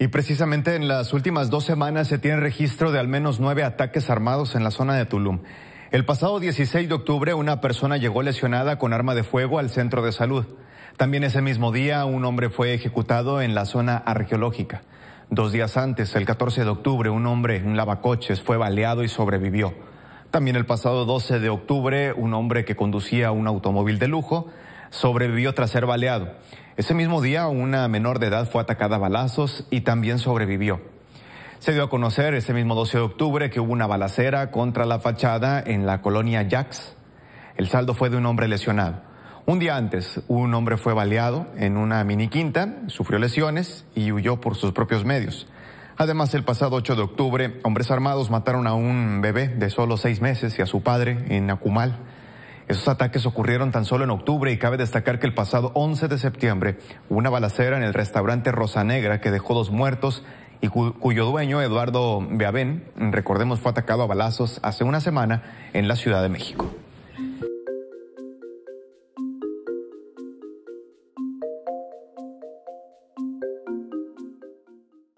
Y precisamente en las últimas dos semanas se tiene registro de al menos nueve ataques armados en la zona de Tulum. El pasado 16 de octubre una persona llegó lesionada con arma de fuego al centro de salud. También ese mismo día un hombre fue ejecutado en la zona arqueológica. Dos días antes, el 14 de octubre, un hombre, un lavacoches, fue baleado y sobrevivió. También el pasado 12 de octubre, un hombre que conducía un automóvil de lujo sobrevivió tras ser baleado. Ese mismo día, una menor de edad fue atacada a balazos y también sobrevivió. Se dio a conocer ese mismo 12 de octubre que hubo una balacera contra la fachada en la colonia Jax. El saldo fue de un hombre lesionado. Un día antes, un hombre fue baleado en una mini quinta sufrió lesiones y huyó por sus propios medios. Además, el pasado 8 de octubre, hombres armados mataron a un bebé de solo seis meses y a su padre en Acumal. Esos ataques ocurrieron tan solo en octubre y cabe destacar que el pasado 11 de septiembre, una balacera en el restaurante Rosa Negra que dejó dos muertos y cuyo dueño, Eduardo Beavén, recordemos, fue atacado a balazos hace una semana en la Ciudad de México.